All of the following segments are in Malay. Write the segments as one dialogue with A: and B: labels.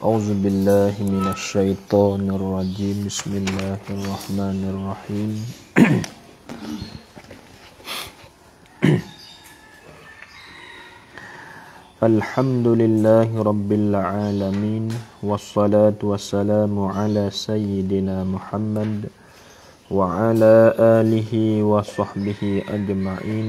A: أعوذ بالله من الشيطان الرجيم بسم الله الرحمن الرحيم الحمد لله رب العالمين والصلاة والسلام على سيدنا محمد وعلى آله وصحبه أجمعين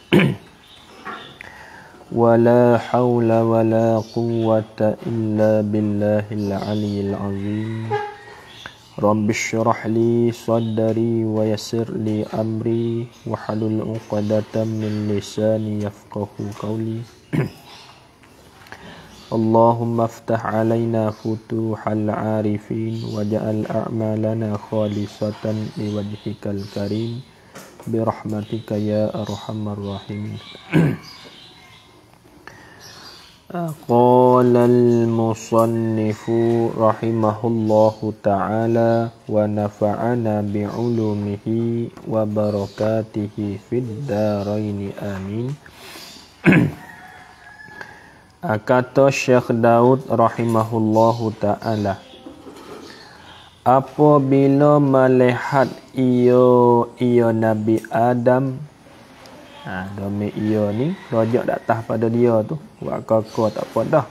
A: ولا حول ولا قوة إلا بالله العلي العظيم رب اشرح لي صدري ويسر لي أمري وحلل عقدة من لساني يفقه قولي اللهم افتح علينا فتوح العارفين واجعل أعمالنا خالصة لوجهك الكريم برحمتك يا أرحم الراحمين قال المصنف رحمه الله تعالى ونفعنا بعلومه وبركاته في الدارين آمين أكاد الشيخ داود رحمه الله تعالى Apabila melihat ia, ia Nabi Adam ha, domi ia ni rojak datah pada dia tu buat kakak tak apa dah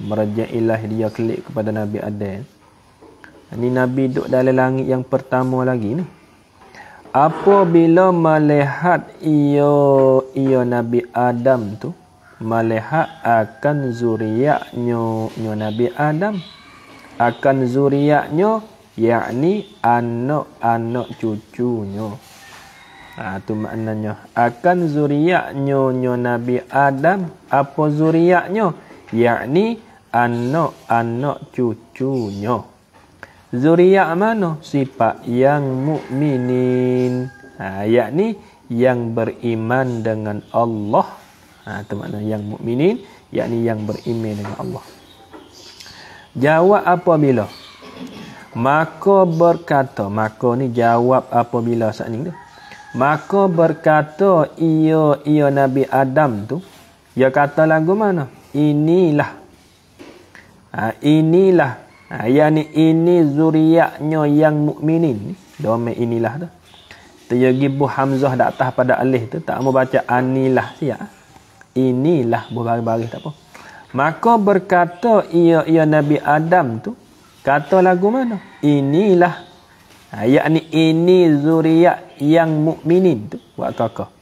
A: merajak ilah dia klik kepada Nabi Adam ni Nabi duduk dalam langit yang pertama lagi ni apabila melihat ia ia Nabi Adam tu melihat akan zuriatnya nyo Nabi Adam akan zuriatnya yakni anak-anak cucunya Ha, tu maknanya. Akan zuriatnya nyo Nabi Adam. Apa zuriatnya? Yakni anak-anak cucunya. Zuriat mana? Sifat yang mukminin. Ha, yakni yang beriman dengan Allah. Ha, tu makna yang mukminin. Yakni yang beriman dengan Allah. Jawab apabila? Maka berkata. Maka ni jawab apabila saat tu. Maka berkata ia ia Nabi Adam tu, ia kata lagu mana? Inilah. Ha, inilah. Ha, yang ni ini zuriatnya yang mukminin. Dome inilah tu. Tiyagi bu Hamzah dak atas pada alih tu tak mau baca anilah siap. Inilah bu bari-bari tak apa. Maka berkata ia ia Nabi Adam tu, kata lagu mana? Inilah. Ha, yakni ini zuriat yang mukminin tu buat akah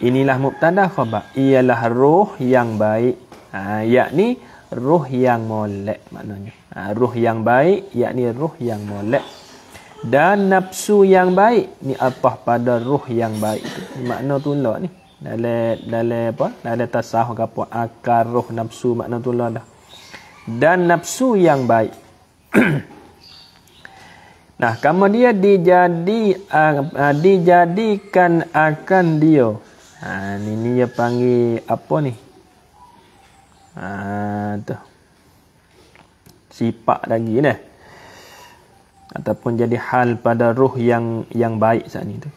A: inilah mubtada khabar ialah roh yang baik ha, yakni roh yang molek maknanya ha, roh yang baik yakni roh yang molek dan nafsu yang baik ni apa pada roh yang baik tu makna tu lah ni dalam dalam apa dalam tasawuf apa akar roh nafsu makna tu lah dah dan nafsu yang baik Nah, kemudian dijadi uh, dijadikan akan dia. Ha, ini, dia panggil apa ni? Ha, tu. Sipak lagi dah. Ataupun jadi hal pada ruh yang yang baik saat ini tu.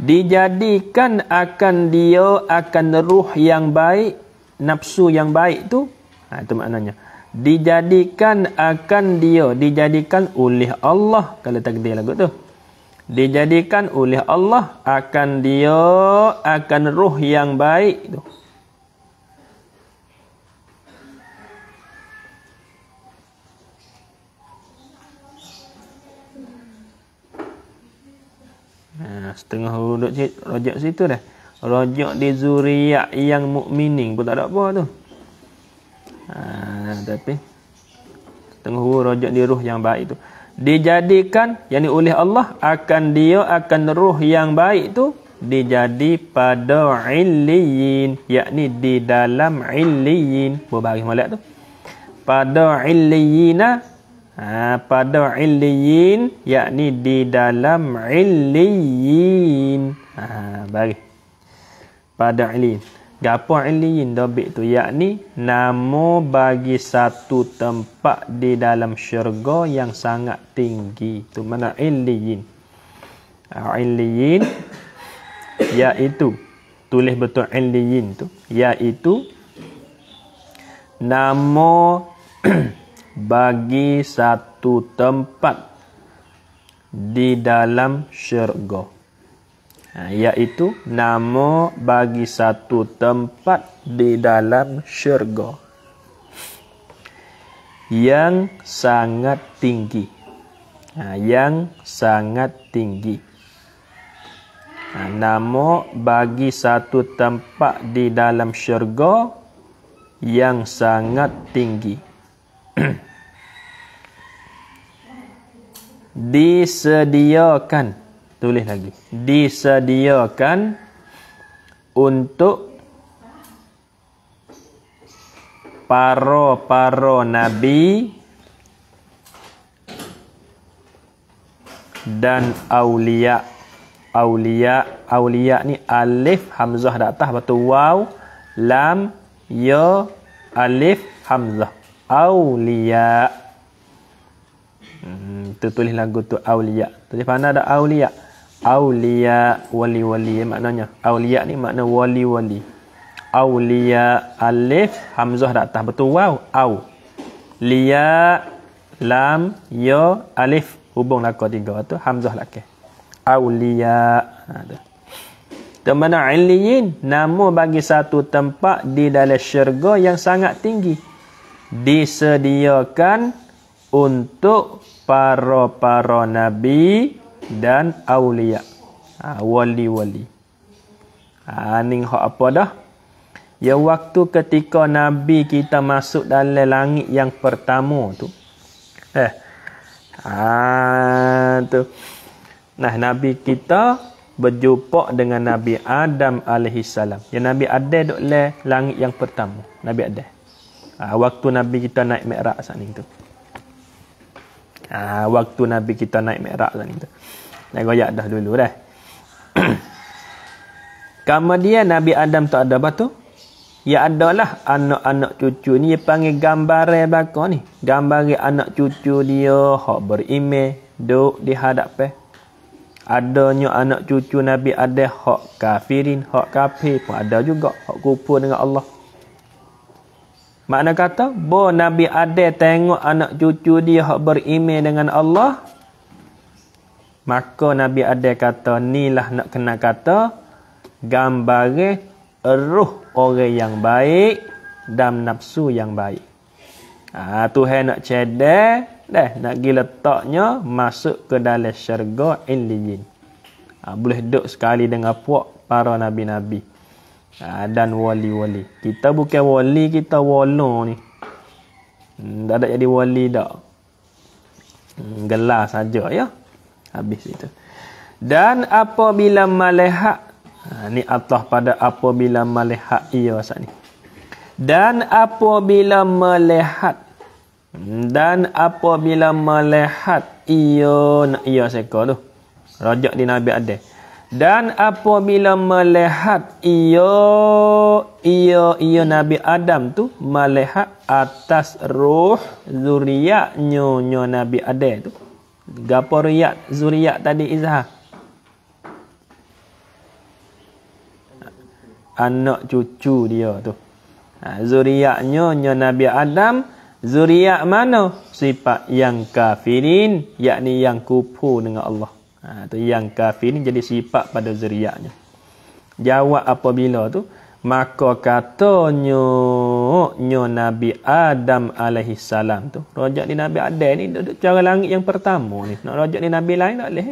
A: Dijadikan akan dia akan ruh yang baik, nafsu yang baik tu. Ha, itu maknanya. Ha, dijadikan akan dia dijadikan oleh Allah kalau tak takdir lagu tu dijadikan oleh Allah akan dia akan ruh yang baik tu ha, setengah huruf rojak situ dah rojak di zuriat yang mukminin pun tak ada apa tu Ha, tapi tengah huru rojak di ruh yang baik itu dijadikan yakni oleh Allah akan dia akan ruh yang baik itu dijadi pada illiyin yakni di dalam illiyin bagi malaikat tu pada illiyina ah, ha, ah, pada illiyin yakni di dalam illiyin ha, bagi pada illiyin Gapo iliyin dobik tu yakni nama bagi satu tempat di dalam syurga yang sangat tinggi tu mana iliyin ah, iliyin yaitu, tulis betul iliyin tu yaitu nama bagi satu tempat di dalam syurga Ha, iaitu nama bagi satu tempat di dalam syurga yang sangat tinggi ha, yang sangat tinggi ha, nama bagi satu tempat di dalam syurga yang sangat tinggi disediakan tulis lagi disediakan untuk para-para nabi dan aulia aulia aulia ni alif hamzah datah batu waw lam ya alif hamzah aulia hmm, tu tulis lagu tu aulia tulis mana ada aulia Aulia wali-wali ya, eh, maknanya. Aulia ni makna wali-wali. Aulia alif hamzah dah atas betul wow. Au. Lia lam ya alif hubung laka tiga tu hamzah lah ke Aulia. Ha tu. Temana aliyin nama bagi satu tempat di dalam syurga yang sangat tinggi. Disediakan untuk para-para nabi dan awliya. Ha, wali-wali. Ha, ini hak apa dah? Ya waktu ketika Nabi kita masuk dalam langit yang pertama tu. Eh. Ha, tu. Nah Nabi kita berjumpa dengan Nabi Adam alaihi Ya Nabi ada dok le langit yang pertama. Nabi ada. Ha, waktu Nabi kita naik mikrak saat ni tu. Ha, waktu Nabi kita naik mikrak saat ni tu. Dah goyak dah dulu dah. Kemudian Nabi Adam tak ada batu. Ya adalah anak-anak cucu ni dia panggil gambar belaka ni. Gambar anak cucu dia hak berime duk di hadap Adanya anak cucu Nabi ada hak kafirin, hak kafir pun ada juga hak kupu dengan Allah. Makna kata, bo Nabi ada tengok anak cucu dia hak berime dengan Allah, Maka Nabi Adil kata, inilah nak kena kata, gambar roh orang yang baik dan nafsu yang baik. Ah ha, Tuhan nak cedek, dah nak gi letaknya masuk ke dalam syurga Illiyin. Ha, boleh duduk sekali dengan puak para nabi-nabi. Ha, dan wali-wali. Kita bukan wali, kita walo ni. Hmm, tak ada jadi wali dah. Hmm, gelar saja ya. Habis itu. Dan apabila malehak. ini ha, ni atas pada apabila malehak ia saat ni. Dan apabila melihat Dan apabila melihat Ia nak ia seka tu Rajak di Nabi Adil Dan apabila melihat Ia Ia ia Nabi Adam tu Melihat atas ruh Zuriat nyonya Nabi Adil tu Gapo riyad zuriat tadi izhar? Anak cucu dia tu. Ha, zuriatnya nya Nabi Adam, zuriat mana? Sifat yang kafirin, yakni yang kufur dengan Allah. Ha, tu yang kafirin jadi sifat pada zuriatnya. Jawab apabila tu? Maka katanya tengoknya Nabi Adam alaihi salam tu. Rojak ni Nabi Adam ni duduk cara langit yang pertama ni. Nak rojak ni Nabi lain tak boleh.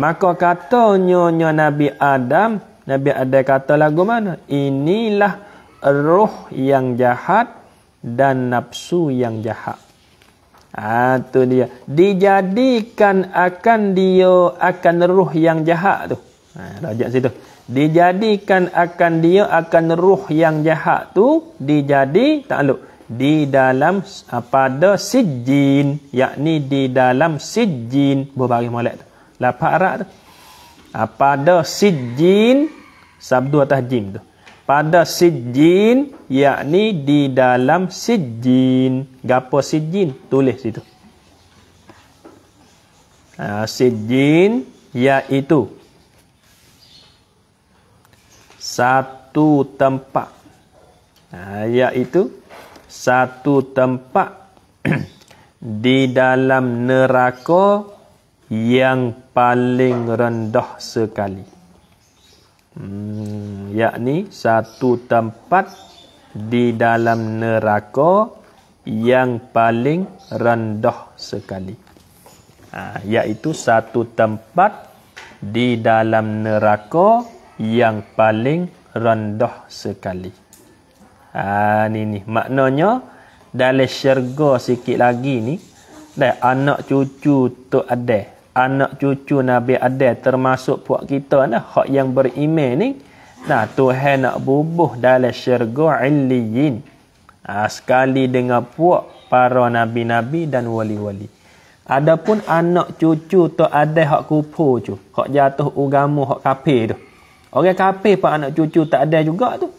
A: Maka katanya nyo Nabi Adam, Nabi Adam kata lagu mana? Inilah roh yang jahat dan nafsu yang jahat. Ah tu dia. Dijadikan akan dia akan roh yang jahat tu. Ha, rojak situ dijadikan akan dia akan ruh yang jahat tu dijadi takluk di dalam ah, pada sijin yakni di dalam sijin berbagai molek tu lapak arak tu ah, pada sijin sabdu atas jim tu pada sijin yakni di dalam sijin gapo sijin tulis situ ha, ah, sijin iaitu satu tempat. Iaitu satu tempat di dalam neraka yang paling rendah sekali. Hmm, yakni satu tempat di dalam neraka yang paling rendah sekali. Ha, iaitu satu tempat di dalam neraka yang yang paling rendah sekali. Ha ni ni maknanya dalam syurga sikit lagi ni dan anak cucu tu ada. Anak cucu Nabi ada termasuk buat kita nah hak yang beriman ni. Nah tu Tuhan nak bubuh dalam syurga illiyin. Ha, sekali dengan puak para nabi-nabi dan wali-wali. Adapun anak cucu tu ada hak kupu tu. Hak jatuh ugamu hak kapir. tu. Orang kape pak anak cucu tak ada juga tu.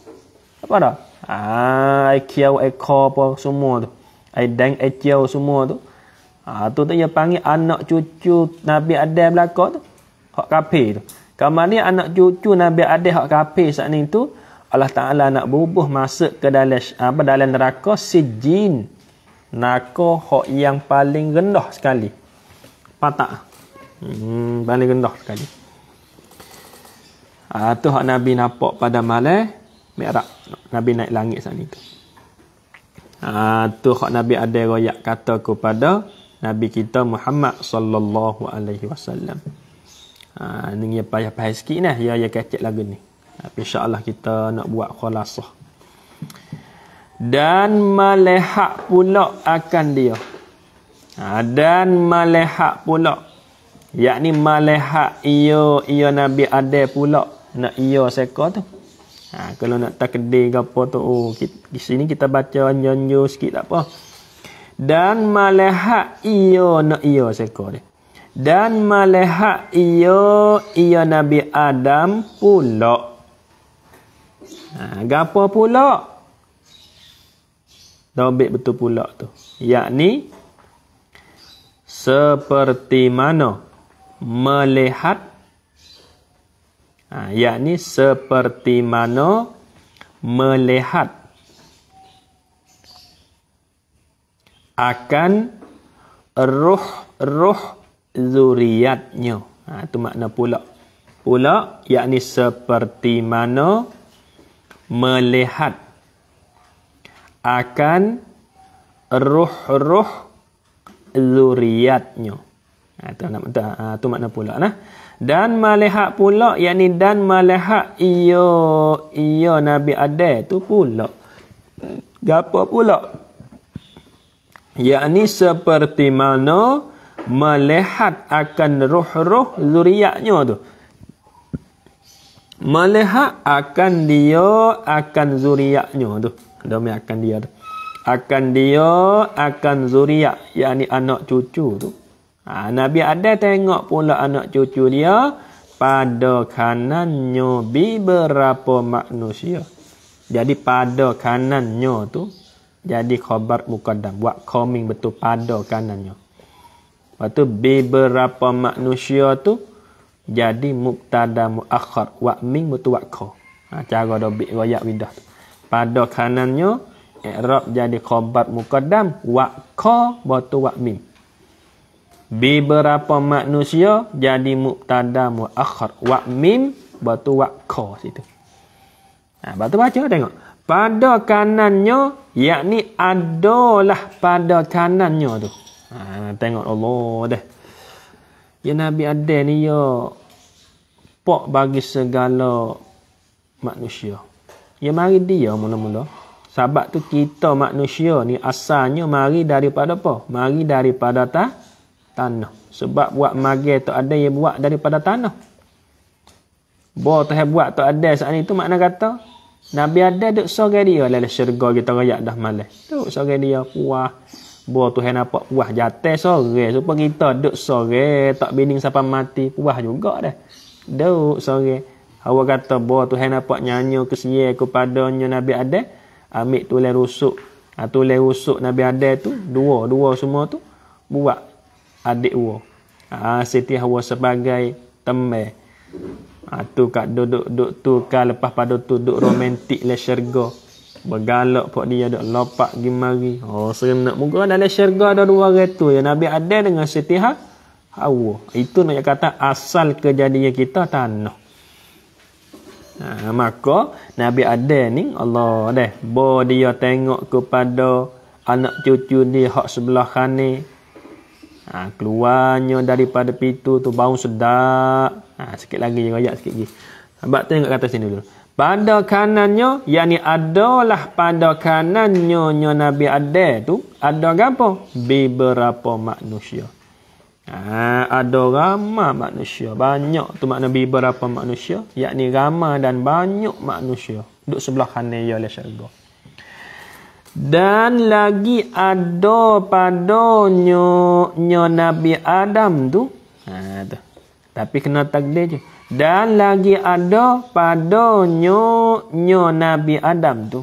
A: Apa dah? Ah, ekiau ekor apa semua tu. Ai dang ekiau semua tu. Ah, tu tu dia panggil anak cucu Nabi Adam belaka tu. Hak kafir tu. Kamani anak cucu Nabi Adam hak kafir saat ni tu, Allah Taala nak bubuh masuk ke dalam apa dalam neraka si jin. Nako hak yang paling rendah sekali. Patak. Hmm, paling rendah sekali. Ah tu hak Nabi nampak pada malam mi'raj. Nabi naik langit sana situ. Ah tu hak Nabi ada royak kata kepada Nabi kita Muhammad sallallahu alaihi wasallam. Ah ning ya payah-payah sikit nah ya ya kecil lagu ni. Tapi ah, insya-Allah kita nak buat khulasah. Dan malehak pula akan dia. Ha, dan malehak pula. Yakni malehak ia, ia Nabi ada pula nak iya seka tu. Ha, kalau nak takdir ke apa tu. Oh, kita, di sini kita baca nyonyo sikit tak lah apa. Dan malehak iya nak iya seka dia. Dan malehak iya iya Nabi Adam pulak. Ha, gapo pulak? Dobik betul pulak tu. Yakni, seperti mana melihat ha, yakni seperti mana melihat akan ruh-ruh zuriatnya. Ha, itu makna pula. Pula, yakni seperti mana melihat akan ruh-ruh zuriatnya. -ruh itu ha, nak dah, ha, tu makna pula nah. Dan melihat pula yakni dan melihat iyo iyo Nabi Adam tu pula. Gapo pula? Yakni seperti mana melihat akan roh-roh zuriatnya tu. Melihat akan dia akan zuriatnya tu. Demi akan dia tu. Akan dia akan zuriat yakni anak cucu tu. Ha, Nabi ada tengok pula anak cucu dia pada kanannya beberapa manusia. Jadi pada kanannya tu jadi khabar mukaddam buat coming betul pada kanannya. Lepas tu beberapa manusia tu jadi muktada muakhar wa ming betul wa kho. Ha, cara dah bik royak windah tu. Pada kanannya i'rab jadi khabar mukaddam wa kho betul wa ming beberapa manusia jadi mubtada muakhar wa mim batu wa ka situ ha batu baca tengok pada kanannya yakni adalah pada kanannya tu ha tengok Allah dah ya nabi ada ni ya pok bagi segala manusia ya mari dia mula-mula sebab tu kita manusia ni asalnya mari daripada apa? Mari daripada tak? tanah. Sebab buat magil tu ada yang buat daripada tanah. Buat tu buat tu ada saat ni tu makna kata Nabi ada duk sorai dia lalu syurga kita rakyat dah malas. Duk sorai dia puah. Buat tu yang nampak puah jatuh sorai. Supaya kita duk sorai tak bining siapa mati puah juga dah. Duk sorai. Awak kata buat tu yang nampak nyanyi kesia kepadanya Nabi ada. Ambil tulen rusuk. Ha, tulen rusuk Nabi ada tu. Dua-dua semua tu. Buat adik wo. Ha, Siti Hawa sebagai teme. Ha, tu kat duduk-duduk tu kan lepas pada tu duduk romantik le syurga. Bergalak pok dia duk lopak gi mari. Oh serem nak muka dalam syurga ada dua orang tu yang Nabi Adam dengan Siti ha, Hawa. Itu nak kata asal kejadian kita tanah. Ha, maka Nabi Adam ni Allah deh bo dia tengok kepada anak cucu dia hak sebelah kanan Ha, keluarnya daripada pintu tu bau sedap. Ha, sikit lagi, rayak sikit lagi. Sebab tengok kat atas sini dulu. Pada kanannya, yakni adalah pada kanannya nyo Nabi ada tu, ada apa? Beberapa manusia. Ha, ada ramai manusia. Banyak tu makna beberapa manusia. Yakni ramai dan banyak manusia. Duduk sebelah kanan ya oleh syarga. Dan lagi ada pada nyonya Nabi Adam tu. Ha, tu. Tapi kena takde je. Dan lagi ada pada nyonya Nabi Adam tu.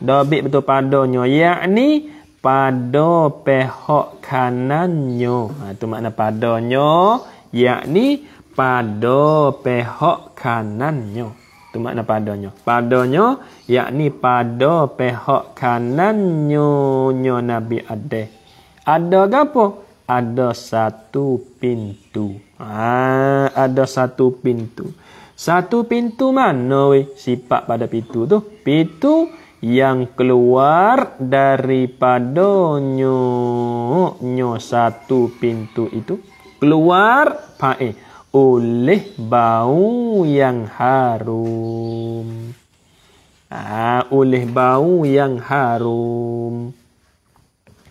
A: Dobik betul pada nyo. Yakni pada pehok kanan nyo. Ha, tu makna pada nyo. Yakni pada pehok kanan nyo. Itu makna padanya. Padanya, yakni pada pihak kanan nyonya Nabi ada. Ada apa? Ada satu pintu. Ah, ada satu pintu. Satu pintu mana weh? Sifat pada pintu tu. Pintu yang keluar daripada nyonya satu pintu itu. Keluar pa'eh oleh bau yang harum. Ha, oleh bau yang harum.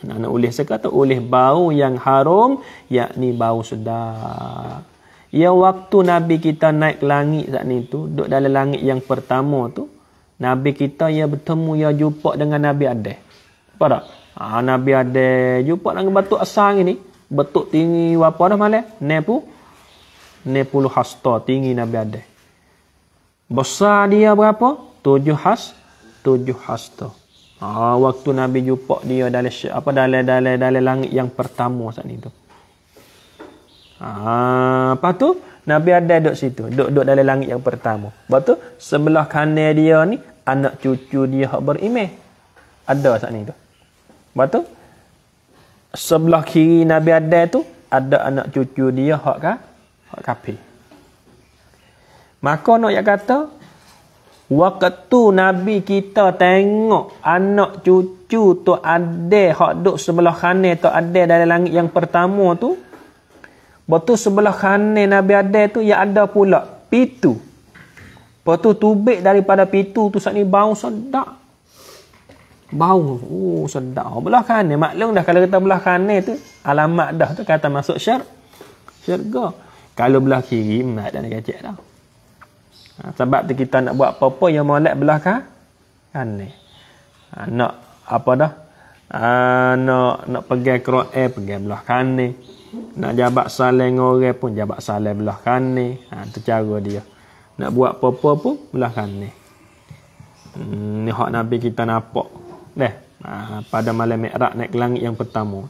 A: Nah, nah, oleh saya kata oleh bau yang harum, yakni bau sedap. Ya waktu Nabi kita naik ke langit saat ni tu, duduk dalam langit yang pertama tu, Nabi kita ya bertemu, ya jumpa dengan Nabi Adeh. Apa tak? Ha, Nabi Adeh jumpa dengan batu asang ini. Betuk tinggi apa dah malam? Nepu ni puluh hasta tinggi Nabi Adam. Besar dia berapa? Tujuh has, tujuh hasta. Ha, waktu Nabi jumpa dia dalam apa dalam dalam dalam langit yang pertama saat itu. Ha, apa tu? Nabi ada duduk situ, duduk duduk dalam langit yang pertama. Lepas tu sebelah kanan dia ni anak cucu dia hak berimeh. Ada saat ni tu. Lepas tu sebelah kiri Nabi ada tu ada anak cucu dia hak kan Orang kafir. Maka nak yang kata, waktu Nabi kita tengok anak cucu tu ada hak duduk sebelah khanai tu ada dari langit yang pertama tu, betul sebelah khanai Nabi ada tu yang ada pula pitu. Lepas tu tubik daripada pitu tu saat ni bau sedak. Bau. Oh sedap. Belah khanai. Maklum dah kalau kita belah khanai tu, alamat dah tu kata masuk syar Syurga. Kalau belah kiri, mat dan gajet dah. Ha, sebab tu kita nak buat apa-apa yang molek belah kan? Kan ni. Ha, nak apa dah? Ha, nak nak pergi ke ruang air, pergi belah kan ni. Nak jabat saling orang pun jabat saling belah kan ni. Ha, itu cara dia. Nak buat apa-apa pun belah kan ni. Hmm, ni hak Nabi kita nampak. Dah eh, Ha, pada malam Mi'raj naik ke langit yang pertama.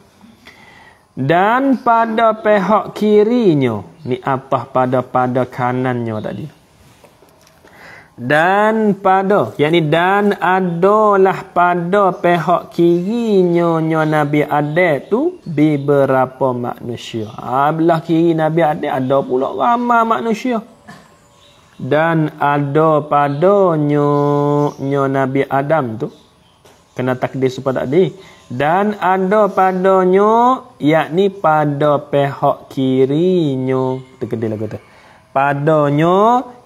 A: Dan pada pihak kirinya. Ni atas pada pada kanannya tadi. Dan pada. Yang ni dan adalah pada pihak kirinya. Nyo Nabi Adek tu. Beberapa manusia. Habislah kiri Nabi Adek. Ada pula ramah manusia. Dan ada pada nyo, nyo Nabi Adam tu. Kena takdir supaya takdir dan ada padanya yakni pada pihak kirinya terkedil lah kata. padanya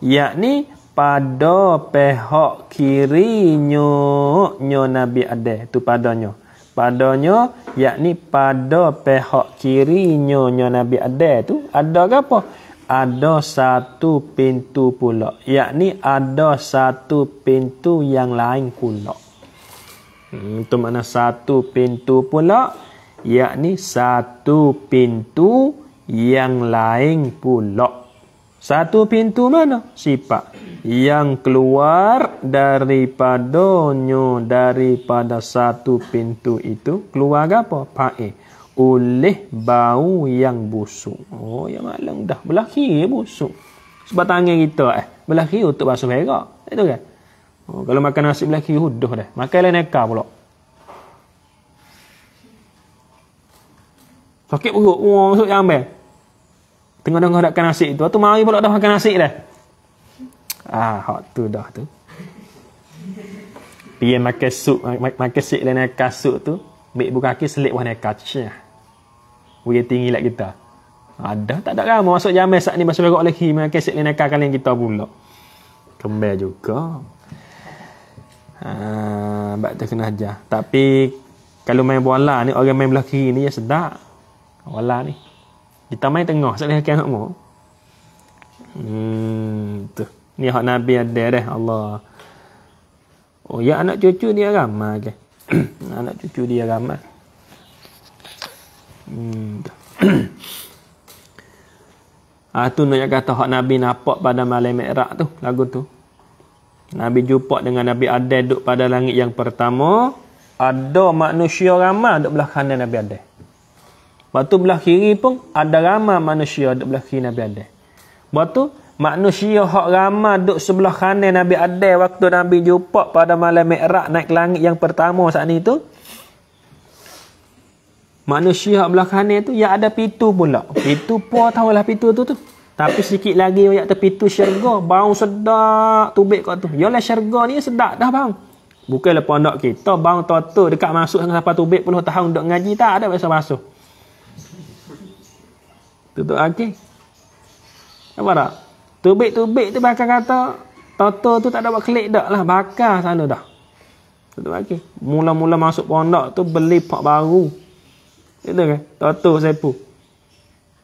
A: yakni pada pihak kirinya nyo nabi ade tu padanya padanya yakni pada pihak kirinya nyo nabi ade tu ada ke apa ada satu pintu pula yakni ada satu pintu yang lain pula Hmm, itu makna satu pintu pula yakni satu pintu yang lain pula. Satu pintu mana? Sifat yang keluar daripada nyu daripada satu pintu itu keluar apa? Pae oleh bau yang busuk. Oh, yang malang dah belah kiri busuk. Sebab tangan kita eh belah kiri untuk basuh mereka. Itu kan? Oh, kalau makan nasi lelaki, huduh dah. Makanlah neka pula. Sakit perut. Oh, masuk yang ambil. Tengah-tengah nak makan nasi tu. Lepas tu, mari pula dah makan nasi dah. Ah, hak tu dah tu. Dia makan sup, makan sik dan neka sup tu. Bik buka kaki, selip buah neka. Cih. Bukit tinggi lah kita. Ada, ah, tak ada ramai. Masuk jamai saat ni, masuk berok lagi. Makan sik dan neka kalian kita pula. Kembali juga. Kembali juga. Uh, ah, Bakti kena ajar Tapi Kalau main bola ni Orang main belah kiri ni Dia sedap Bola ni Kita main tengah Sebab dia kena Hmm tu. Ni hak Nabi ada dah Allah Oh ya anak cucu dia ramai. okay. anak cucu dia ramai. Hmm tu. Ah tu nak kata hak Nabi nampak pada malam Mi'raj tu lagu tu. Nabi jumpa dengan Nabi Adai duduk pada langit yang pertama. Ada manusia ramah duduk belah kanan Nabi Adai. Lepas tu belah kiri pun ada ramah manusia duduk belah kiri Nabi Adai. Lepas tu manusia hak ramah duduk sebelah kanan Nabi Adai waktu Nabi jumpa pada malam Mi'raj naik langit yang pertama saat ni tu. Manusia hak belah kanan tu yang ada pitu pula. Pitu pun tahulah pitu tu tu. Tapi sedikit lagi banyak tepi tu syurga. Bau sedap tubik kat tu. Yalah syurga ni sedap dah bang. Bukanlah pondok kita bang toto dekat masuk dengan apa tubik puluh tahun dok ngaji tak ada masa masuk. Tutup lagi. Okay. Apa tak? Tubik-tubik tu bakal kata Toto tu tak ada buat klik dah lah. Bakar sana dah. Tutup lagi. Okay. Mula-mula masuk pondok tu beli pak baru. Itu kan? Toto saya pun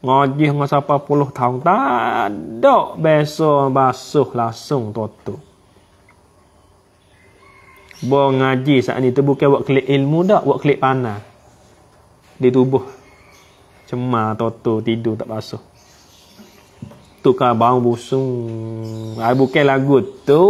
A: ngaji dengan siapa puluh tahun tak ada biasa basuh langsung tu bo ngaji saat ni tu bukan buat klik ilmu dak buat klik panah di tubuh cemar toto tidur tak basuh tukar bau busung ai ah, bukan lagu tu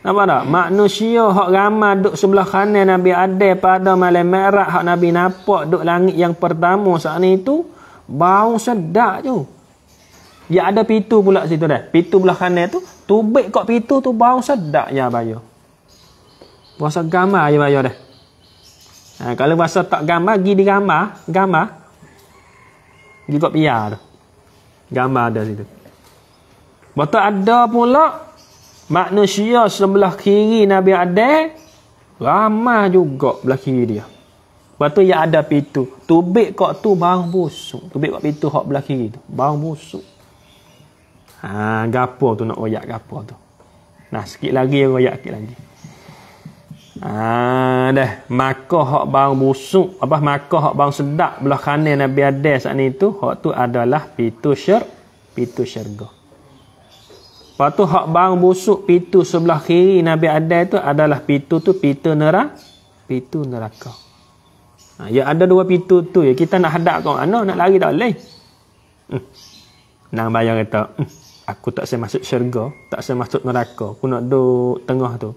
A: Nampak tak? Manusia hak ramah duduk sebelah kanan Nabi Adil pada malam merah hak Nabi nampak duduk langit yang pertama saat ni tu bau sedak tu. Ya ada pitu pula situ dah. Pitu belah kanan tu, tubik kok pitu tu bau sedak ya bayo. Bahasa gambar ya bayo dah. Ha, kalau bahasa tak gambar, gi di gambar, gambar. Gi kok piar. Gambar ada situ. Betul ada pula manusia sebelah kiri Nabi Adam ramah juga belah kiri dia. Batu yang ada pintu, tubik kok tu bang busuk. Tubik kok pintu hok belah kiri tu, bang busuk. Ha, gapo tu nak royak gapo tu. Nah, sikit lagi royak sikit lagi. Ha, dah, maka hok bang busuk, apa maka hok bang sedap belah kanan Nabi Adam saat ni tu, hok tu adalah pintu syur, pintu syurga. Lepas tu hak bang busuk pintu sebelah kiri Nabi Adai tu adalah pintu tu pintu neraka. Pintu neraka. Ha, ya ada dua pintu tu ya. Kita nak hadap kau mana nak lari tak boleh. Hmm. Nang bayang kata, hmm. aku tak saya masuk syurga, tak saya masuk neraka. Aku nak duduk tengah tu.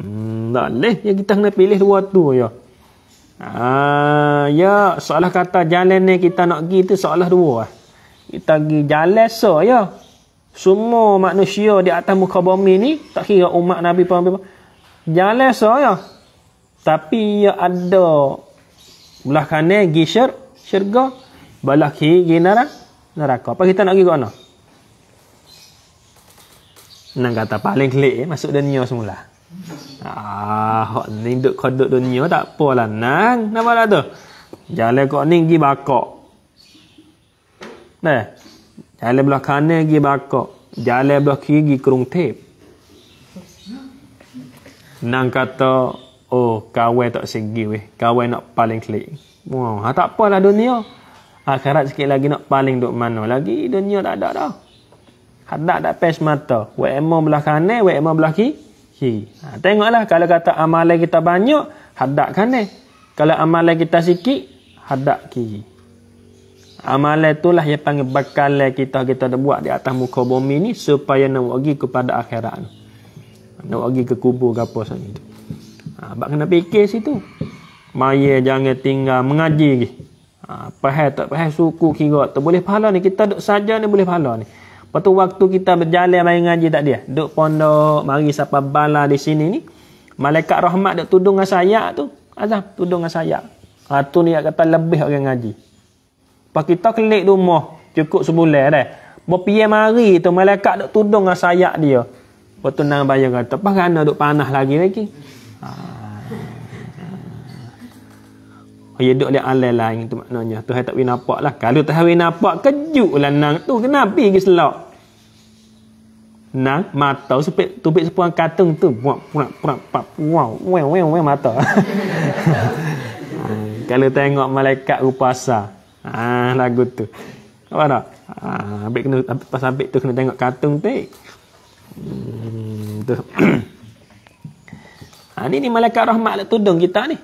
A: Hmm, tak boleh. Ya kita kena pilih dua tu ya. Ah, ha, ya, soalah kata jalan ni kita nak pergi tu soalah dua. Kita pergi jalan so ya. Semua manusia di atas muka bumi ni tak kira umat Nabi pun apa. Jangan lesa ya. Tapi ya ada belah kanan gi syur, syurga, belah kiri gi neraka. Apa kita nak pergi ke mana? Nang kata paling kelik eh, masuk dunia semula. Ah, hok ni duk kodok dunia tak apalah nang. Nama dah tu. Jalan kok ni gi bakok. Nah. Jalan belah kanan pergi bakok. Jalan belah kiri pergi kerung tip. Nang kata, oh kawai tak segi weh. Kawai nak paling klik. Wow, ha, tak apalah dunia. Ha, akhirat sikit lagi nak paling duk mana lagi. Dunia tak ada dah. Hadak tak pes mata. WMO belah kanan, WMO belah kiri. Ha, tengoklah kalau kata amalan kita banyak, hadak kanan. Kalau amalan kita sikit, hadak kiri. Amalan itulah yang panggil bekalan kita kita ada buat di atas muka bumi ni supaya nak pergi kepada akhirat. Nak pergi ke kubur ke apa sana itu. Ha, bak kena fikir situ. Maya jangan tinggal mengaji lagi. Ha, pahal tak pahal suku kira tak boleh pahala ni. Kita duduk saja ni boleh pahala ni. Lepas tu waktu kita berjalan main ngaji tak dia. Duduk pondok, mari siapa bala di sini ni. Malaikat rahmat duduk tudung dengan sayak tu. Azam, tudung dengan sayak. Ha, tu ni kata lebih orang ngaji. Pas kita kelik rumah cukup sebulan dah. Berpiyah mari tu malaikat duk tudung dengan sayak dia. Betul nang bayang kata, pas kena kan duk panah lagi lagi. Ah. Oh, ya duk lihat alai lain tu maknanya. Tu tak boleh nampak lah. Kalau tak boleh nampak, kejuk lah nang tu. Kenapa pergi selok? Nang, mata, sepik, tupik sepuan katung tu. Buat, purak, purak, purak, wow, wow, wow, wow, mata. Ah, kalau tengok malaikat rupa asal. Ha, lagu tu. Apa nak? Ha, abik ah, kena, pas abik tu kena tengok kartun tu. Hmm, tu. ha, ni ni malaikat rahmat nak tudung kita ni.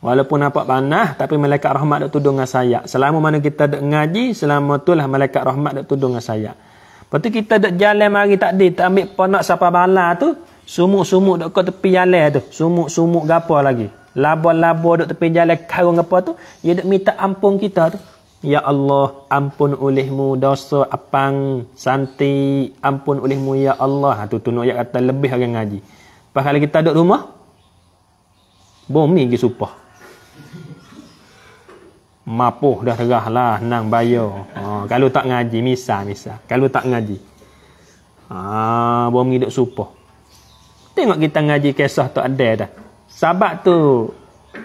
A: Walaupun nampak panah, tapi malaikat rahmat nak tudung dengan saya. Selama mana kita dek ngaji, selama tu lah malaikat rahmat nak tudung dengan saya. Lepas tu kita dek jalan mari tadi, tak ambil panak siapa bala tu, sumuk-sumuk dek kau tepi jalan tu. Sumuk-sumuk gapo lagi. Labo-labo dek tepi jalan karung apa tu, dia dek minta ampun kita tu. Ya Allah, ampun ulihmu dosa apang santi, ampun ulihmu ya Allah. Ha tu tunuk kata lebih orang ngaji. Pasal kita duduk rumah bumi ke supah. Mapuh dah lah, nang bayo. Ha, kalau tak ngaji misal misal. Kalau tak ngaji. Ha bomi duduk supah. Tengok kita ngaji kisah tu ada dah. Sebab tu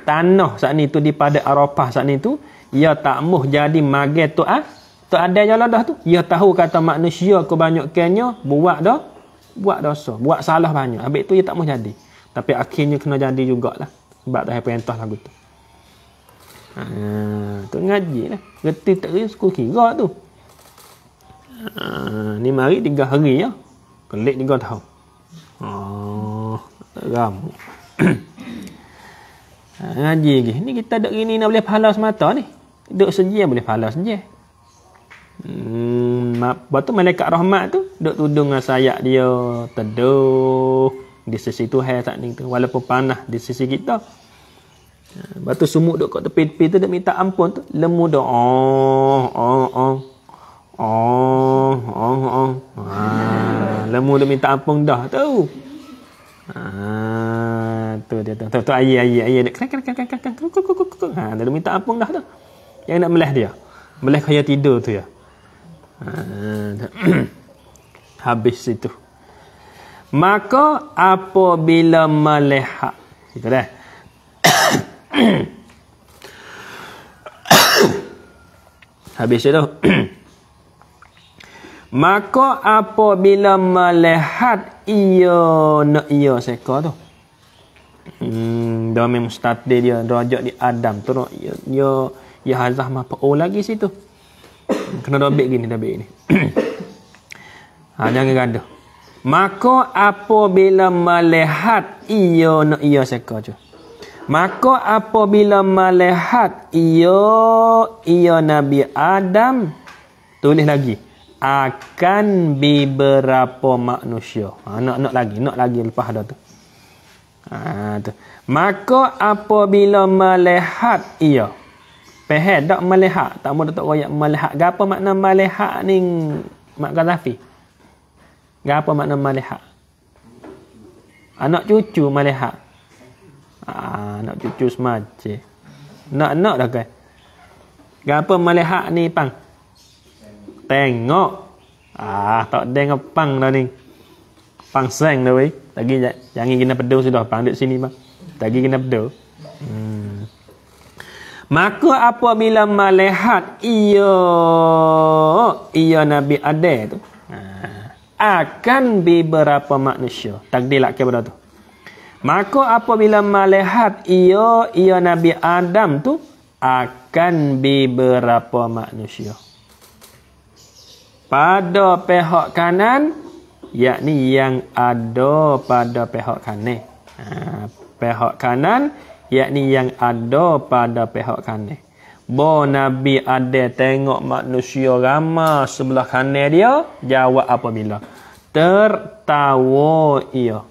A: tanah saat ni tu di pada Arafah saat ni tu Ya tak muh jadi magel tu ah tu ada lah dah tu Ya tahu kata manusia banyak kebanyakannya buat dah buat dah so buat salah banyak habis tu ia ya tak muh jadi tapi akhirnya kena jadi jugalah sebab yang perintah lagu tu Ha, tu ngaji lah. Reti tak reti, suku kira tu. Ha, ni mari tiga hari ya. Kelik tiga tahun. Oh, ramu. Ha, ngaji lagi. Ni kita duduk gini nak boleh pahala semata ni. Duduk sejian boleh pahala sejian. Hmm, lepas tu malaikat rahmat tu duduk tudung dengan sayap dia. Teduh. Di sisi tu hai tak ni tu. Walaupun panah di sisi kita. Ha, lepas tu sumuk duduk kat tepi-tepi tu duduk minta ampun tu. Lemu doa. Oh, oh, oh. Oh, oh, oh. Ha, lemu duduk minta ampun dah tu. Ha, tu dia tu tu ayi ayi ayi nak kena kena kena kena kena kena kena kena kena ha dia minta ampun dah tu yang nak meleh dia meleh kaya tidur tu ya ha, habis situ maka apabila meleh gitu dah habis itu Maka apabila melihat ia nak ia seka tu. Hmm, dia memang mustatir dia. Dia ajak di Adam. Tu nak dia dia ya hazah mah pa oh, lagi situ. Kena dah gini, dah ambil ini. ha, jangan gaduh. Maka apabila melihat ia nak ia seka tu. Maka apabila melihat ia ia Nabi Adam tulis lagi akan beberapa manusia. Ha, nak nak lagi, nak lagi lepas ada tu. Ha, tu. Maka apabila melihat ia. Pehel tak melihat. Tak mahu tak royak melihat. Gapa makna melihat ni Mak Ghazafi? Gapa makna melihat? Anak cucu melihat. Ha, anak cucu semaja. Nak-nak dah kan? Gapa melihat ni pang? Tengok. Ah, tak dengar pang dah ni pang seng tu weh. Tak jangan kena pedung sudah pang duduk sini mah. Tak kena pedung. Hmm. Maka apabila melihat ia ia Nabi Adam tu ha, akan beberapa manusia. Takdir lah kepada tu. Maka apabila melihat ia ia Nabi Adam tu akan beberapa manusia. Pada pihak kanan yakni yang ada pada pihak kanan. Ah pihak kanan yakni yang ada pada pihak kanan. Bo Nabi ada tengok manusia ramai sebelah kanan dia, jawab apabila? Tertawa ia.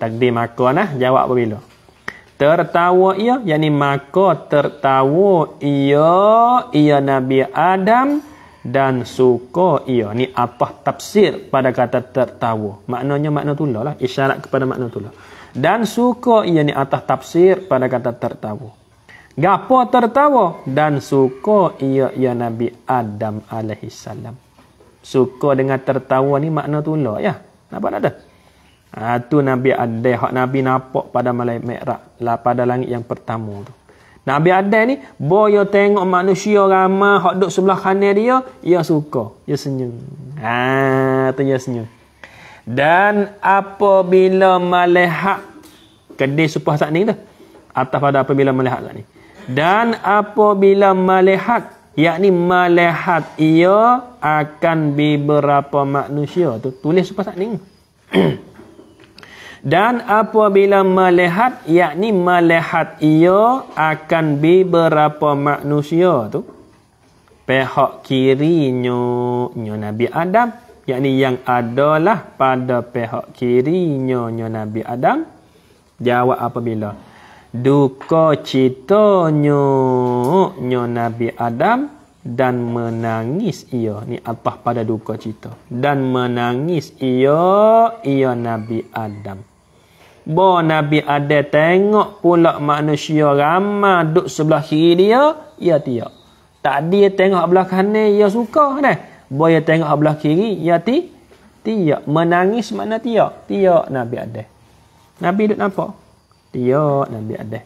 A: Takdir makan lah, jawab apabila? Tertawa ia, yakni maka tertawa ia, ia Nabi Adam, dan suka ia ni apa tafsir pada kata tertawa maknanya makna tulalah isyarat kepada makna tulah dan suka ia ni atas tafsir pada kata tertawa gapo tertawa dan suka ia ya nabi adam alaihi salam suka dengan tertawa ni makna tulah ya nampak tak ada ha, tu nabi ada hak nabi nampak pada malam mikraj lah pada langit yang pertama tu Nabi Adam ni boyo tengok manusia ramah hak duk sebelah kanan dia, ia suka, ia senyum. Ha, tu ia senyum. Dan apabila melihat kedai supah sat ni tu. Atas pada apabila melihat sat ni. Dan apabila melihat yakni melihat ia akan beberapa manusia tu tulis supah sat ni. Dan apabila melihat, yakni melihat ia akan beberapa manusia tu. Pihak kirinya nyonya Nabi Adam. Yakni yang adalah pada pihak kirinya nyonya Nabi Adam. Jawab apabila. Duka cita nyonya Nabi Adam dan menangis ia. Ni apa pada duka cita. Dan menangis ia, ia Nabi Adam. Bo Nabi ada tengok pula manusia ramah duduk sebelah kiri dia, ya tiap. Tak dia tengok sebelah kanan, ya suka. Nah. Bo dia tengok sebelah kiri, ya ti, tiap. Menangis makna tiap. Tiap Nabi ada. Nabi duduk nampak? Tiap Nabi ada.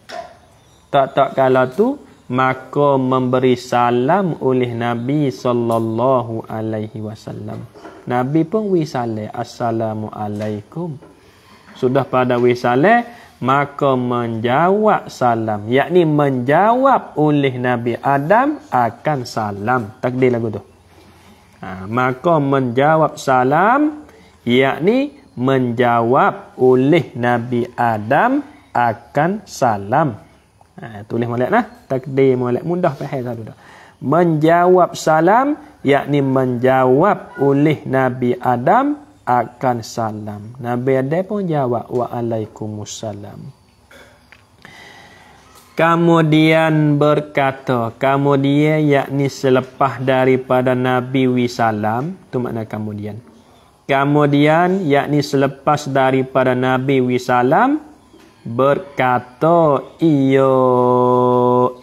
A: Tak-tak kalau tu, maka memberi salam oleh Nabi SAW. Nabi pun wisalai. Assalamualaikum. Assalamualaikum sudah pada wisale, maka menjawab salam yakni menjawab oleh Nabi Adam akan salam takdir lagu tu ha, maka menjawab salam yakni menjawab oleh Nabi Adam akan salam ha, tulis molek nah takdir molek mudah faham satu dah menjawab salam yakni menjawab oleh Nabi Adam akan salam. Nabi Adai pun jawab, Waalaikumussalam. Kemudian berkata, kemudian yakni selepas daripada Nabi wi salam, tu makna kemudian. Kemudian yakni selepas daripada Nabi wi berkata iyo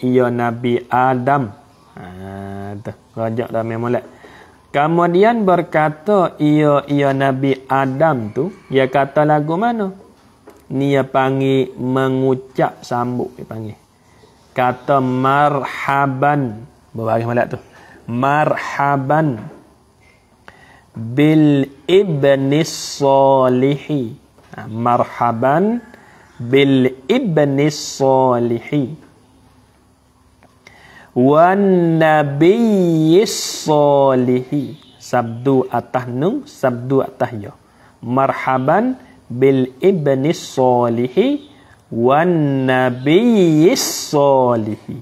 A: iyo Nabi Adam. Ha tu, rajak dah memang Kemudian berkata ia ia Nabi Adam tu, dia kata lagu mana? Ni dia panggil mengucap sambut dia panggil. Kata marhaban. Berbagai malak tu. Marhaban bil ibni salihi. Ha, marhaban bil ibni Salih wan nabiyyi salihi sabdu atah nun sabdu atah ya marhaban bil ibni salihi wan nabiyyi salihi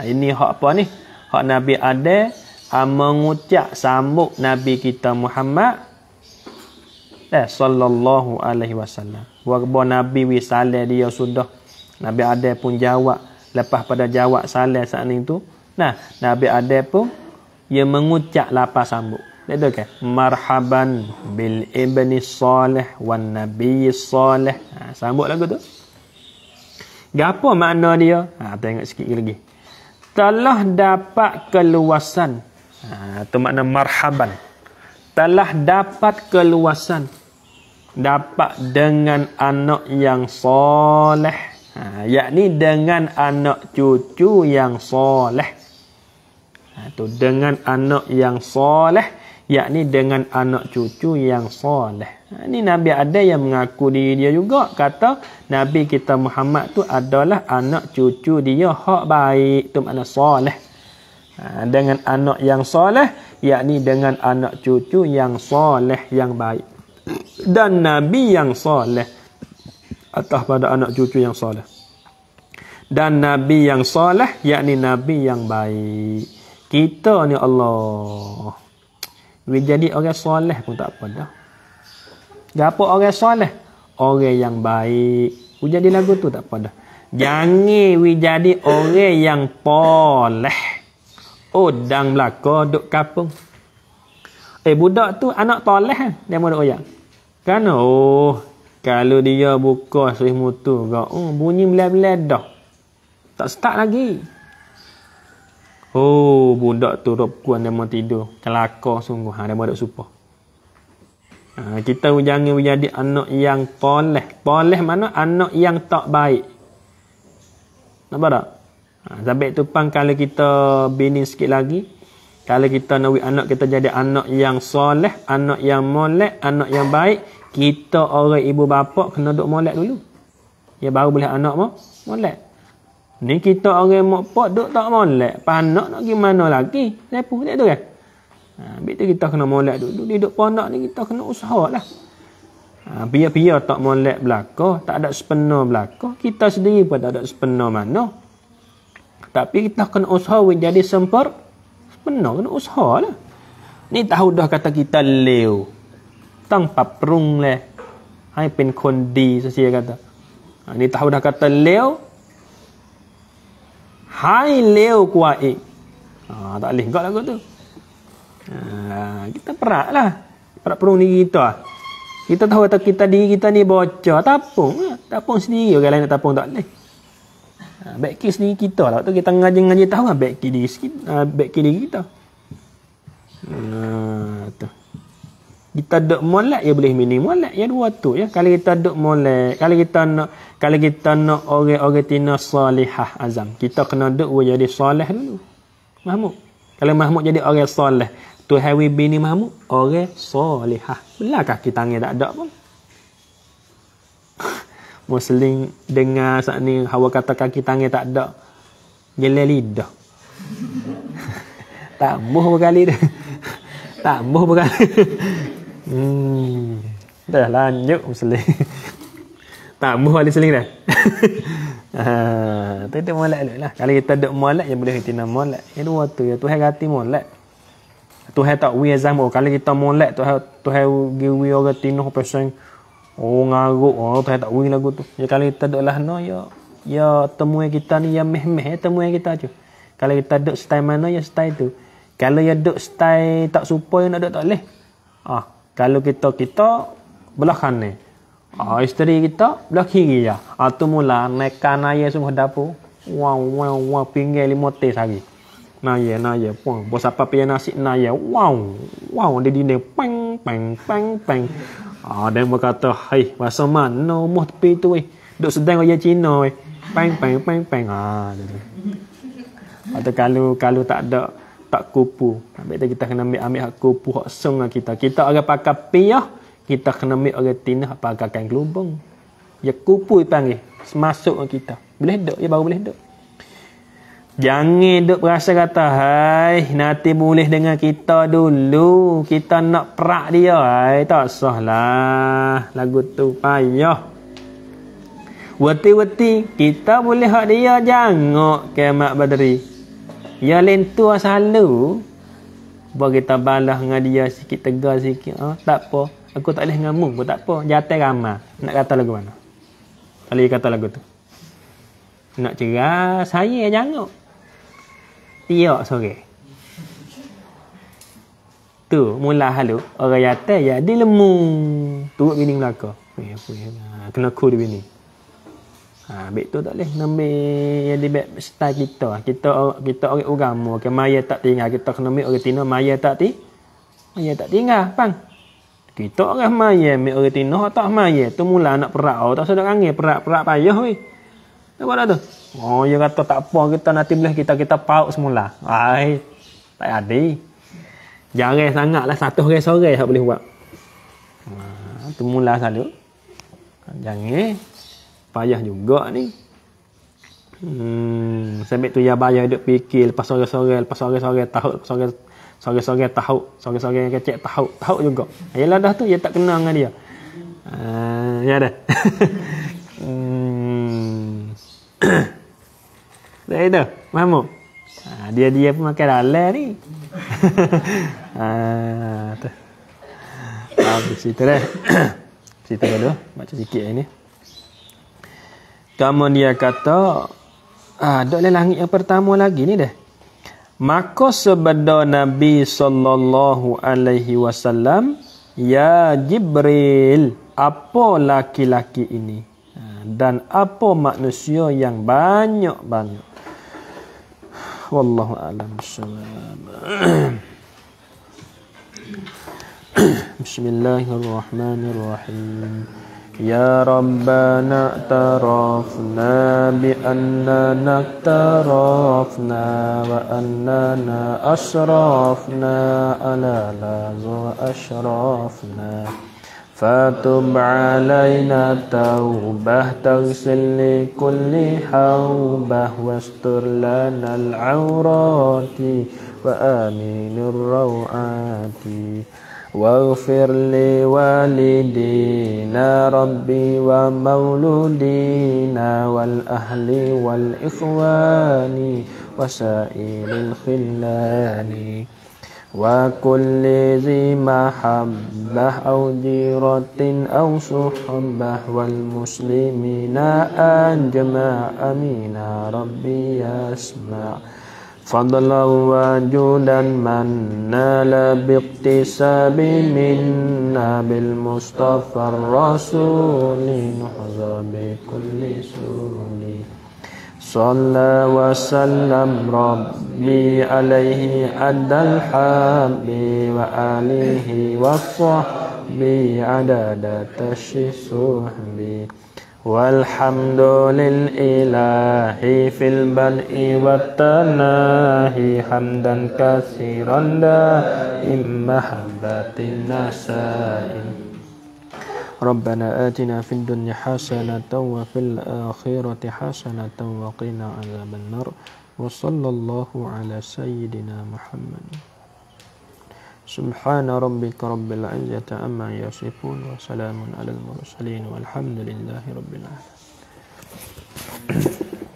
A: ha, ini hak apa ni hak nabi ada ha, mengucap sambut nabi kita Muhammad eh, sallallahu alaihi wasallam wa nabi wisale dia sudah nabi ada pun jawab lepas pada jawab salam saat itu nah nabi adam pun ia mengucap lapas sambut betul kan marhaban bil ibni salih wan nabi salih ha, sambut lagu tu gapo makna dia ha, tengok sikit lagi telah dapat keluasan ha, tu makna marhaban telah dapat keluasan dapat dengan anak yang soleh Ha, yakni dengan anak cucu yang soleh. Ha, tu dengan anak yang soleh. Yakni dengan anak cucu yang soleh. Ha, ni Nabi ada yang mengaku diri dia juga. Kata Nabi kita Muhammad tu adalah anak cucu dia. Hak baik. Itu makna soleh. Ha, dengan anak yang soleh. Yakni dengan anak cucu yang soleh. Yang baik. Dan Nabi yang soleh atas pada anak cucu yang soleh. Dan Nabi yang soleh, yakni Nabi yang baik. Kita ni Allah. We jadi orang soleh pun tak apa dah. Siapa orang soleh? Orang yang baik. We jadi lagu tu tak apa dah. Jangan we jadi orang yang poleh. Odang belaka duk kapung. Eh budak tu anak toleh kan? Dia mahu duk oyang. Kan? Oh, kalau dia buka suih motor ke, oh, bunyi bila-bila dah. Tak start lagi. Oh, budak tu duduk pukul dia tidur. Kelakar sungguh. Ha, dia duduk supa. Ha, kita jangan menjadi anak yang poleh. Poleh mana? Anak yang tak baik. Nampak tak? Ha, sampai tu pang kalau kita bini sikit lagi. Kalau kita nak anak kita jadi anak yang soleh, anak yang molek, anak yang baik kita orang ibu bapa kena duk molek dulu. Ya baru boleh anak mah molek. Ni kita orang mak pak duk tak molek. panak nak gimana lagi? Lepu tak tu kan. Ha tu kita kena molek dulu. Ni duk panak ni kita kena usahalah. Ha biar-biar tak molat belaka, tak ada sepenuh belaka, kita sendiri pun tak ada sepenuh mana. Tapi kita kena usaha jadi sempur sepenuh kena usahalah. Ni tahu dah kata kita leo. ต้องปรับปรุงเลยให้เป็นคนดีเสียกันตอันนี้ทาวดากตะเลวหายเลวกว่าอีกตาลิงก็แล้วก็ตัวกิตาปรับละปรับปรุงนี่กิตาคิตาทาวดากิตาดีกิตานี่บอจอตาปุ่งตาปุ่งสิ่งอยู่กันเลยตาปุ่งตาลิงเบกิสนี่กิตาแล้วตัวกิตางานยังงานยังทาวดาเบกิดีสกิเบกิดีกิตาตัว kita dok molat ya boleh mini molat ya dua tu ya kalau kita dok molat kalau kita nak kalau kita nak orang-orang tina salihah azam kita kena duk jadi soleh dulu Mahmud kalau Mahmud jadi orang soleh tu hawi bini Mahmud orang salihah belakah kita ni tak ada pun Muslim dengar saat ni hawa kata kaki tangan tak ada gila lidah tak muh berkali dah tak muh berkali Hmm. Dah lanjut muslim. tak mu wali seling dah. ha, tak ada molat lah. Kalau kita ada molat yang boleh kita nama molat. Itu waktu ya Tuhan gati molat. Tuhan tak we azam kalau kita molat Tuhan Tuhan give orang tino person orang ngaruk oh Tuhan tak we lagu tu. Ya kalau kita ada lah no ya ya temu kita ni yang meh-meh ya temu kita tu. Kalau kita duk style mana ya style tu. Kalau ya duk style tak supaya nak duk tak leh. Ah, kalau kita kita belah kanan. Ah uh, isteri kita belah kiri ya. Ah tu mula naik kanaya semua dapur. Wow wow wow pinggir lima tes hari. Naya naya pun bos apa pian nasi naya. Wow wow di dinding peng peng peng peng. Ah uh, dan berkata, "Hai, bahasa mana mu tepi tu eh? Duk sedang orang Cina eh." Peng peng peng peng. Ah. Atau kalau kalau tak ada tak kupu. Baik kita kena ambil ambil hak kupu hak sung kita. Kita orang pakai piah, kita kena ambil orang tinah pakai kain kelubung. Ya kupu panggil masuk kita. Boleh dok, ya baru boleh dok. Jangan duk berasa kata, hai, nanti boleh dengan kita dulu. Kita nak perak dia. Hai, tak sahlah lagu tu. Payah. Wati-wati, kita boleh hak dia. Jangan ke Mak Badri. Yang lain tu asalu Buat kita balas dengan dia sikit tegar sikit ha? Tak apa Aku tak boleh dengan pun tak apa Jatai ramah Nak kata lagu mana Tak boleh kata lagu tu Nak cerah Saya jangan jangkuk Tiok sore Tu mula halu Orang jatai jadi ya, lemu Turut bini belakang eh, ya? Kena ku dia bini Ha, baik tu tak boleh. Nama yang di baik style kita. Kita kita orang agama. Okay, maya tak tinggal. Kita kena ambil orang tina. Maya tak ti. Maya tak tinggal. Bang. Kita orang maya. Ambil orang tina. Tak maya. Tu mula nak perak. Oh, tak sudah kangen. Perak. Perak payah. Weh. Tengok tak tu. Oh, dia kata tak apa. Kita nanti boleh kita kita pauk semula. Ay. Tak ada. Jarang sangat lah. Satu hari sore tak boleh buat. Ha, tu mula selalu. Jangan. Eh payah juga ni. Hmm, sampai tu yang bayar duk fikir lepas sore-sore, lepas sore-sore tahu sore sore-sore tahu, sore-sore yang tahu, tahu juga. Ayalah dah tu dia tak kenal dengan dia. Uh, ya dah. hmm. Eh, dah itu, mamu. Ah, dia dia pun makan dalam ni. Ah, uh, tu. Ah, cerita dah. cerita dulu, baca sikit ini. Kamu dia kata, ah, dok le langit yang pertama lagi ni dah. Maka sebeda Nabi sallallahu alaihi wasallam, ya Jibril, apa laki-laki ini? Ah, dan apa manusia yang banyak-banyak? Wallahu a'lam bissawab. Bismillahirrahmanirrahim. يا ربنا اعترفنا بأننا اعترفنا وأننا أشرفنا على لز وأشرفنا فتب علينا توبة تغسل لكل حوبة واستر لنا العورات وآمن الروعات واغفر لوالدينا ربي ومولودينا والأهل والإخوان وسائر الخلان وكل ذي محبة أو جيرة أو صحبة والمسلمين أجمع أمين ربي يسمع فضلا وجودا من نال باقتساب منا بالمصطفى الرسول نحظى بكل سول صلى وسلم ربي عليه عد الحب وآله والصحب عدد تشي صحبي والحمد للإله في البدء والتناهي حمدا كثيرا دائم محبة النسائم ربنا آتنا في الدنيا حسنة وفي الآخرة حسنة وقنا عذاب النار وصلى الله على سيدنا محمد سبحان ربك رب العزة أما يصفون وسلام على المرسلين والحمد لله رب العالمين